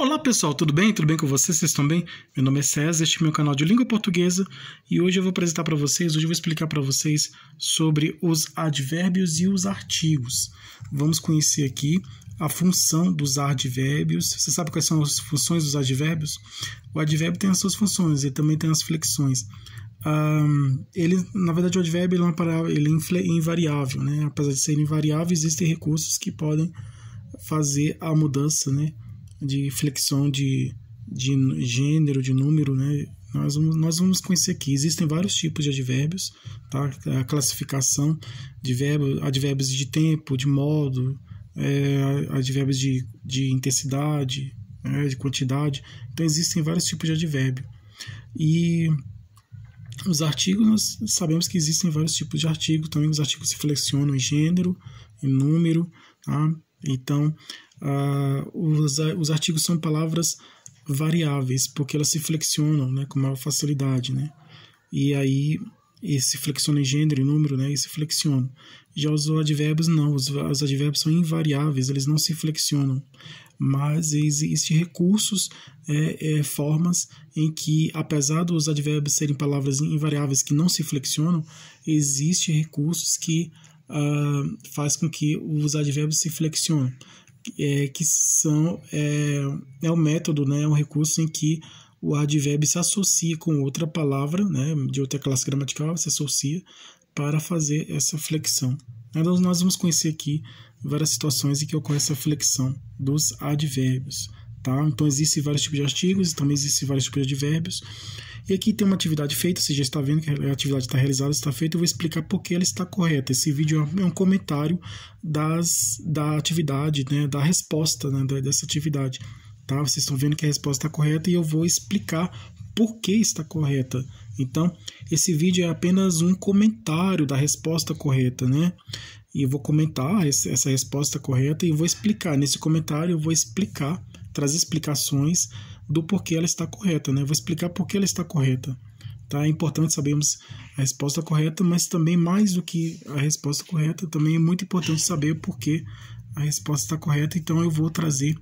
Olá pessoal, tudo bem? Tudo bem com vocês? Vocês estão bem? Meu nome é César, este é meu canal de língua portuguesa e hoje eu vou apresentar para vocês, hoje eu vou explicar para vocês sobre os advérbios e os artigos. Vamos conhecer aqui a função dos advérbios. Você sabe quais são as funções dos advérbios? O advérbio tem as suas funções e também tem as flexões. Um, ele, na verdade, o advérbio ele é, é, é, invariável, né? Apesar de ser invariável, existem recursos que podem fazer a mudança, né? de flexão de, de gênero, de número, né? Nós vamos, nós vamos conhecer aqui. Existem vários tipos de advérbios, tá? A classificação de verbo, advérbios de tempo, de modo, é, advérbios de, de intensidade, né? de quantidade. Então, existem vários tipos de advérbio. E os artigos, nós sabemos que existem vários tipos de artigo. Também os artigos se flexionam em gênero, em número, tá? Então, Uh, os, os artigos são palavras variáveis, porque elas se flexionam né, com maior facilidade. Né? E aí e se flexiona em gênero e número, né, e se flexionam. Já os advérbios não, os, os advérbios são invariáveis, eles não se flexionam. Mas existem recursos, é, é, formas em que, apesar dos advérbios serem palavras invariáveis que não se flexionam, existem recursos que uh, faz com que os advérbios se flexionem é, que são é, é um método, né, é um recurso em que o advérbio se associa com outra palavra, né, de outra classe gramatical, se associa para fazer essa flexão. Então, nós vamos conhecer aqui várias situações em que ocorre essa flexão dos advérbios. Tá? Então, existem vários tipos de artigos, também existem vários tipos de advérbios. E aqui tem uma atividade feita, você já está vendo que a atividade está realizada, está feita, eu vou explicar por que ela está correta. Esse vídeo é um é comentário das, da atividade, né, da resposta né, dessa atividade. Tá? Vocês estão vendo que a resposta está correta e eu vou explicar por que está correta. Então, esse vídeo é apenas um comentário da resposta correta, né? E eu vou comentar essa resposta correta e vou explicar. Nesse comentário, eu vou explicar, trazer explicações do porquê ela está correta, né? Eu vou explicar por que ela está correta. Tá? É importante sabermos a resposta correta, mas também mais do que a resposta correta, também é muito importante saber por que a resposta está correta. Então eu vou trazer,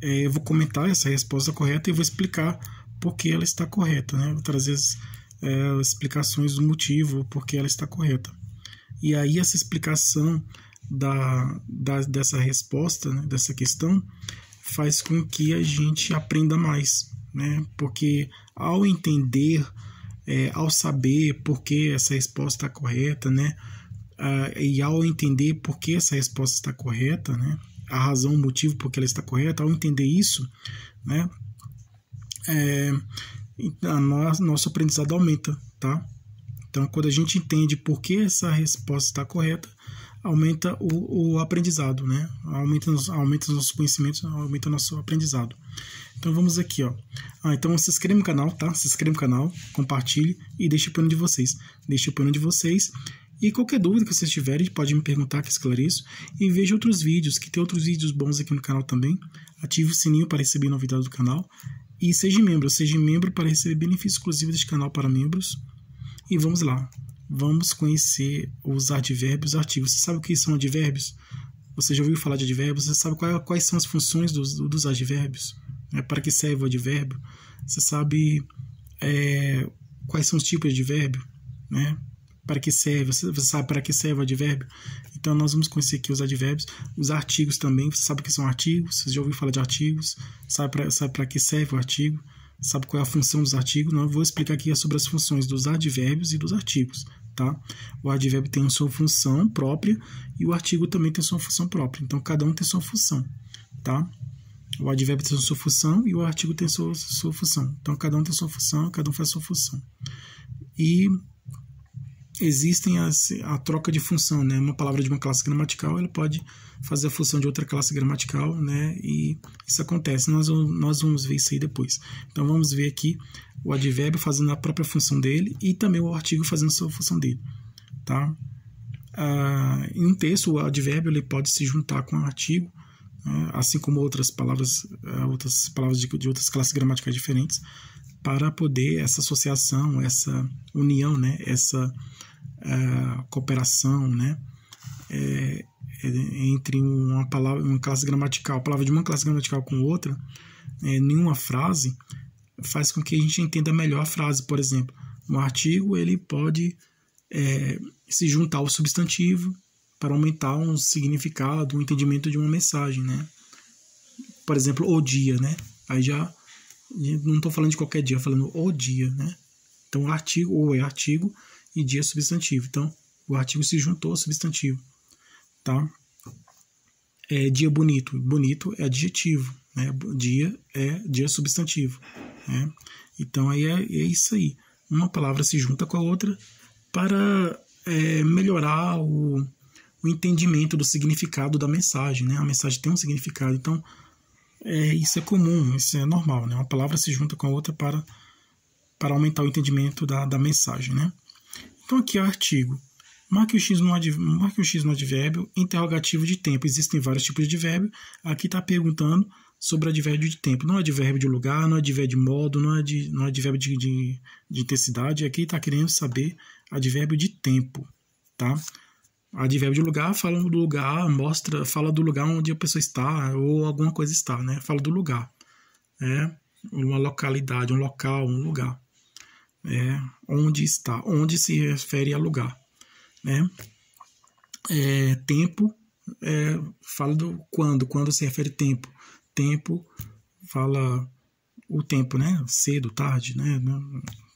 é, eu vou comentar essa resposta correta e vou explicar por que ela está correta, né? vou trazer as é, explicações do motivo por que ela está correta. E aí essa explicação da, da dessa resposta, né, dessa questão, faz com que a gente aprenda mais, né? Porque ao entender, é, ao saber por que essa resposta está correta, né? Ah, e ao entender por que essa resposta está correta, né? A razão, o motivo por que ela está correta, ao entender isso, né? É, então, a nossa, nosso aprendizado aumenta, tá? Então, quando a gente entende por que essa resposta está correta, aumenta o, o aprendizado, né? Aumenta, aumenta os nossos conhecimentos, aumenta o nosso aprendizado. Então vamos aqui, ó. Ah, então se inscreve no canal, tá? Se inscreve no canal, compartilhe e deixe o plano de vocês. Deixe o plano de vocês. E qualquer dúvida que vocês tiverem, pode me perguntar que esclareço. E veja outros vídeos, que tem outros vídeos bons aqui no canal também. Ative o sininho para receber novidades do canal. E seja membro, seja membro para receber benefício exclusivo deste canal para membros. E vamos lá vamos conhecer os advérbios artigos. Você sabe o que são advérbios? Você já ouviu falar de advérbios? Você sabe é, quais são as funções dos, dos advérbios? Né, para que serve o advérbio? Você sabe é, quais são os tipos de advérbio? Né? Para que serve? Você, sabe para que serve o advérbio? Então, nós vamos conhecer aqui os advérbios, os artigos também. Você sabe o que são artigos? Você já ouviu falar de artigos? Sabe para que serve o artigo? sabe qual é a função dos artigos, não, eu vou explicar aqui sobre as funções dos advérbios e dos artigos. Tá? O advérbio tem a sua função própria e o artigo também tem a sua função própria. Então, cada um tem a sua função. Tá? O advérbio tem a sua função e o artigo tem a sua, sua função. Então, cada um tem a sua função, cada um faz a sua função. E existem as, a troca de função, né? Uma palavra de uma classe gramatical, ela pode fazer a função de outra classe gramatical, né? E isso acontece, nós, nós vamos ver isso aí depois. Então, vamos ver aqui o advérbio fazendo a própria função dele e também o artigo fazendo a sua função dele, tá? Ah, em um texto, o advérbio ele pode se juntar com o artigo, né? assim como outras palavras, ah, outras palavras de, de outras classes gramaticais diferentes, para poder essa associação, essa união, né, essa uh, cooperação, né, é, é, entre uma palavra, uma classe gramatical, a palavra de uma classe gramatical com outra, é, nenhuma frase faz com que a gente entenda melhor a frase. Por exemplo, um artigo ele pode é, se juntar ao substantivo para aumentar um significado, um entendimento de uma mensagem, né? Por exemplo, o dia, né? Aí já não estou falando de qualquer dia, falando o dia, né? Então, artigo ou é artigo e dia é substantivo. Então, o artigo se juntou ao substantivo, tá? É dia bonito. Bonito é adjetivo, né? Dia é dia substantivo, né? Então, aí é, é isso aí. Uma palavra se junta com a outra para é, melhorar o, o entendimento do significado da mensagem, né? A mensagem tem um significado, então é, isso é comum, isso é normal, né? Uma palavra se junta com a outra para, para aumentar o entendimento da, da mensagem, né? Então aqui é artigo. Marque o, X no marque o X no advérbio, interrogativo de tempo. Existem vários tipos de advérbio. Aqui está perguntando sobre advérbio de tempo. Não é advérbio de lugar, não é advérbio de modo, não é, de, não é advérbio de, de, de intensidade. Aqui está querendo saber advérbio de tempo, tá? Advérbio de lugar fala do lugar, mostra, fala do lugar onde a pessoa está ou alguma coisa está, né? Fala do lugar, né? Uma localidade, um local, um lugar, né? Onde está, onde se refere a lugar, né? É, tempo, é, fala do quando, quando se refere tempo. Tempo fala o tempo, né? Cedo, tarde, né?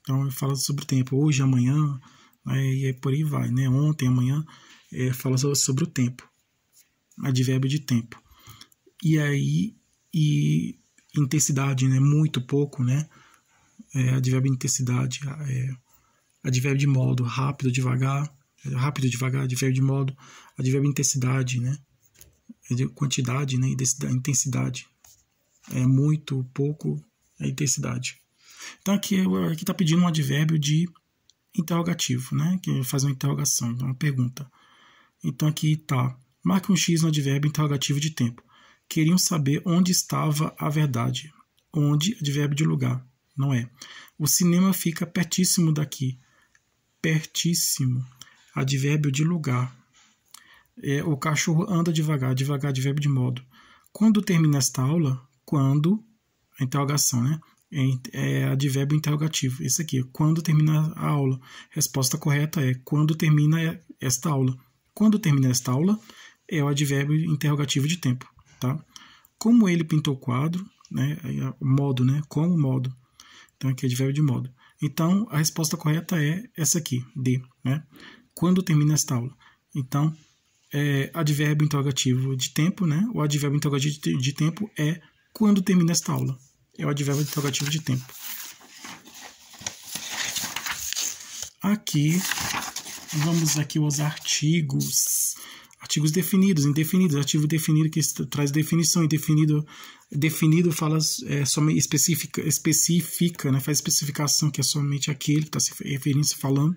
Então fala sobre o tempo, hoje, amanhã, né? e por aí vai, né? Ontem, amanhã é, fala sobre o tempo, advérbio de tempo. E aí, e intensidade, né? Muito pouco, né? É, advérbio de intensidade, é, advérbio de modo, rápido, devagar, rápido, devagar, advérbio de modo, advérbio de intensidade, né? É de quantidade, né? Intensidade. É muito, pouco, é intensidade. Então aqui aqui está pedindo um advérbio de interrogativo, né? Que faz uma interrogação, então, uma pergunta. Então aqui está. Marque um X no advérbio interrogativo de tempo. Queriam saber onde estava a verdade. Onde, advérbio de lugar. Não é. O cinema fica pertíssimo daqui. Pertíssimo. Advérbio de lugar. É, o cachorro anda devagar. Devagar, advérbio de modo. Quando termina esta aula? Quando. interrogação, né? É, é advérbio interrogativo. Esse aqui, quando termina a aula? Resposta correta é quando termina esta aula. Quando terminar esta aula, é o advérbio interrogativo de tempo. Tá? Como ele pintou o quadro, né? modo, né? como modo. Então, aqui é advérbio de modo. Então, a resposta correta é essa aqui, D. Né? Quando termina esta aula? Então, é, advérbio interrogativo de tempo, né? O advérbio interrogativo de tempo é quando termina esta aula. É o advérbio interrogativo de tempo. Aqui vamos aqui aos artigos. Artigos definidos, indefinidos. Artigo definido que traz definição, indefinido definido fala é, somente especifica, específica né, faz especificação que é somente aquele que está se referindo, se falando.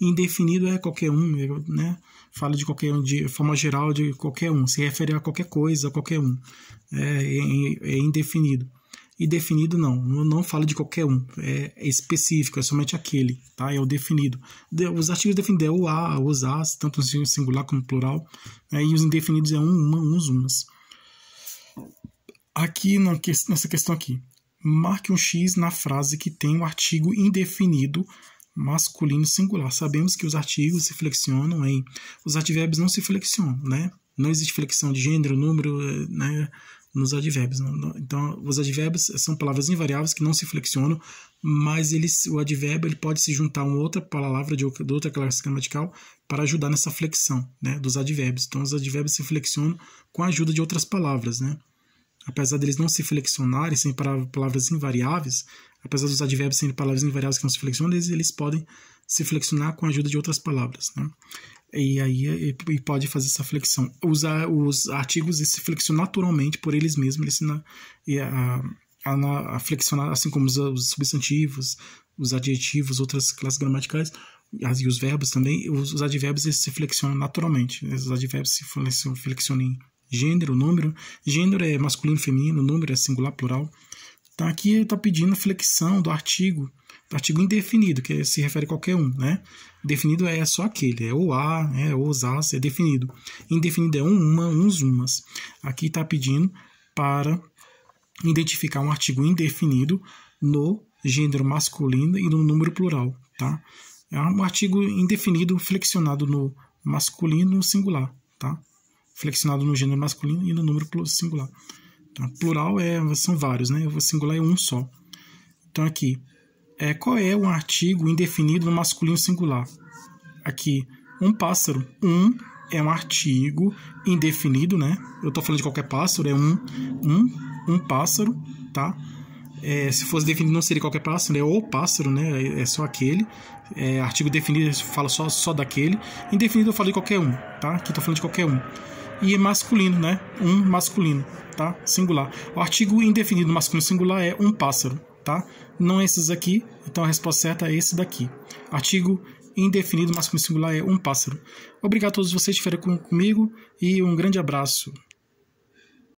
Indefinido é qualquer um, né, né? Fala de qualquer um, de forma geral de qualquer um, se refere a qualquer coisa, a qualquer um. É, é, é indefinido e definido não. Eu não fala de qualquer um, é, específico, é somente aquele, tá? É o definido. os artigos definidos é o a, os as, tanto no singular como no plural, né? e os indefinidos é um, uma, uns, umas. Aqui na, nessa questão aqui, marque um X na frase que tem o um artigo indefinido masculino singular. Sabemos que os artigos se flexionam em. Os advérbios não se flexionam, né? Não existe flexão de gênero, número, né? nos advérbios. Né? Então, os advérbios são palavras invariáveis que não se flexionam, mas eles, o advérbio ele pode se juntar a uma outra palavra de outra classe gramatical para ajudar nessa flexão né, dos advérbios. Então, os advérbios se flexionam com a ajuda de outras palavras. Né? Apesar deles não se flexionarem, sem palavras invariáveis, apesar dos advérbios serem palavras invariáveis que não se flexionam, eles, eles podem se flexionar com a ajuda de outras palavras. Né? e aí e, e pode fazer essa flexão. Os, os artigos se flexionam naturalmente por eles mesmos, eles na, e a, a, a flexionar, assim como os, os, substantivos, os adjetivos, outras classes gramaticais, e os verbos também, os, advérbios eles se flexionam naturalmente. Os advérbios se flexionam, flexionam em gênero, número. Gênero é masculino, feminino, número é singular, plural. Tá? Aqui ele está pedindo flexão do artigo Artigo indefinido, que se refere a qualquer um, né? Definido é só aquele, é o a, né? é os as, é definido. Indefinido é um, uma, uns, umas. Aqui está pedindo para identificar um artigo indefinido no gênero masculino e no número plural, tá? É um artigo indefinido flexionado no masculino singular, tá? Flexionado no gênero masculino e no número singular. Tá? Plural é, são vários, né? O singular é um só. Então aqui, é qual é um artigo indefinido no masculino singular. Aqui, um pássaro. Um é um artigo indefinido, né? Eu tô falando de qualquer pássaro, é um, um, um pássaro, tá? É, se fosse definido não seria qualquer pássaro, é o pássaro, né? É, é só aquele. É, artigo definido fala só, só daquele. Indefinido eu falei qualquer um, tá? Aqui tô falando de qualquer um. E é masculino, né? Um masculino, tá? Singular. O artigo indefinido masculino singular é um pássaro, tá? Não esses aqui, então a resposta certa é esse daqui. Artigo indefinido, masculino singular é um pássaro. Obrigado a todos vocês que estiveram comigo e um grande abraço.